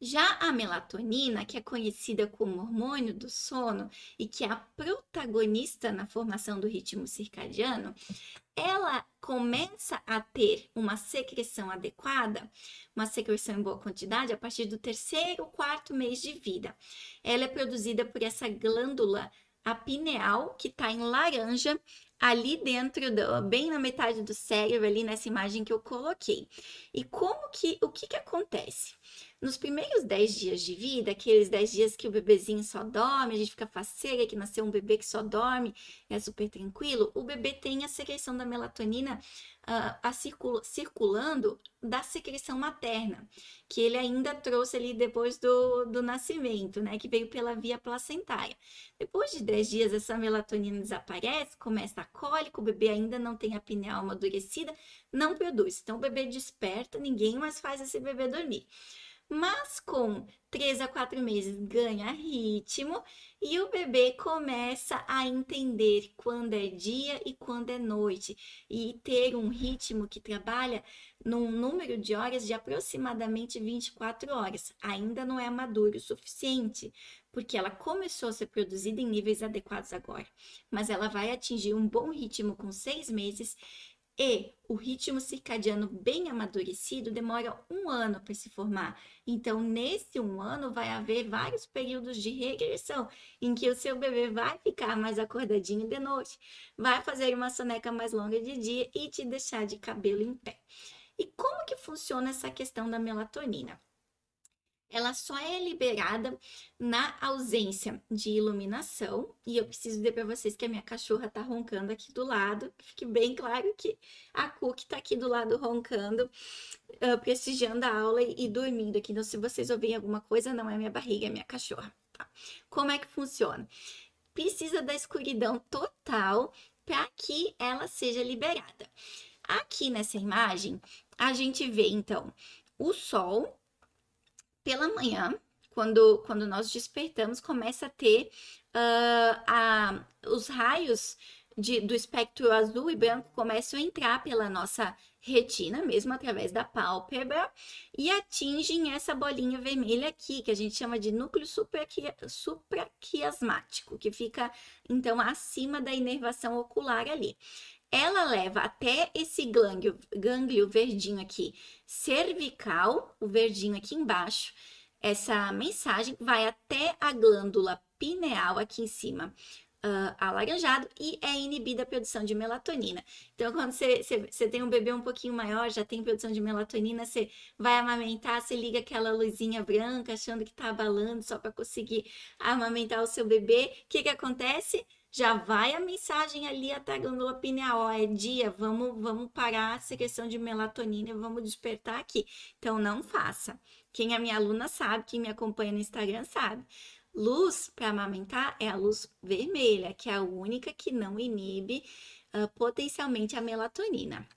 Já a melatonina, que é conhecida como hormônio do sono e que é a protagonista na formação do ritmo circadiano, ela começa a ter uma secreção adequada, uma secreção em boa quantidade, a partir do terceiro, quarto mês de vida. Ela é produzida por essa glândula apineal, que está em laranja, ali dentro, do, bem na metade do cérebro, ali nessa imagem que eu coloquei. E como que, o que que acontece? nos primeiros 10 dias de vida, aqueles 10 dias que o bebezinho só dorme, a gente fica faceira, que nasceu um bebê que só dorme, é super tranquilo, o bebê tem a secreção da melatonina uh, a circula, circulando da secreção materna, que ele ainda trouxe ali depois do, do nascimento, né? Que veio pela via placentária. Depois de 10 dias, essa melatonina desaparece, começa a cólica, o bebê ainda não tem a pineal amadurecida, não produz. Então, o bebê desperta, ninguém mais faz esse bebê dormir mas com 3 a 4 meses ganha ritmo e o bebê começa a entender quando é dia e quando é noite e ter um ritmo que trabalha num número de horas de aproximadamente 24 horas. Ainda não é maduro o suficiente, porque ela começou a ser produzida em níveis adequados agora, mas ela vai atingir um bom ritmo com 6 meses e o ritmo circadiano bem amadurecido demora um ano para se formar. Então, nesse um ano, vai haver vários períodos de regressão em que o seu bebê vai ficar mais acordadinho de noite, vai fazer uma soneca mais longa de dia e te deixar de cabelo em pé. E como que funciona essa questão da melatonina? ela só é liberada na ausência de iluminação. E eu preciso dizer para vocês que a minha cachorra tá roncando aqui do lado. Fique bem claro que a Cook tá aqui do lado roncando, uh, prestigiando a aula e, dormindo aqui. Então, se vocês ouvirem alguma coisa, não é minha barriga, é minha cachorra. Tá? Como é que funciona? Precisa da escuridão total para que ela seja liberada. Aqui nessa imagem, a gente vê então o Sol pela manhã, quando, quando nós despertamos, começa a ter uh, a, os raios de, do espectro azul e branco começam a entrar pela nossa retina, mesmo através da pálpebra, e atingem essa bolinha vermelha aqui, que a gente chama de núcleo supraquiasmático, que fica então acima da inervação ocular ali ela leva até esse glângulo, gânglio verdinho aqui, cervical, o verdinho aqui embaixo. Essa mensagem vai até a glândula pineal aqui em cima, uh, alaranjado, e é inibida a produção de melatonina. Então, quando você, você, tem um bebê um pouquinho maior, já tem produção de melatonina, você vai amamentar, você liga aquela luzinha branca, achando que tá abalando só para conseguir amamentar o seu bebê. O que, que acontece? já vai a mensagem ali atacando a pineal, ó, é dia, vamos, vamos parar a secreção de melatonina, e vamos despertar aqui. Então não faça. Quem é minha aluna sabe, quem me acompanha no Instagram sabe. Luz para amamentar é a luz vermelha, que é a única que não inibe uh, potencialmente a melatonina.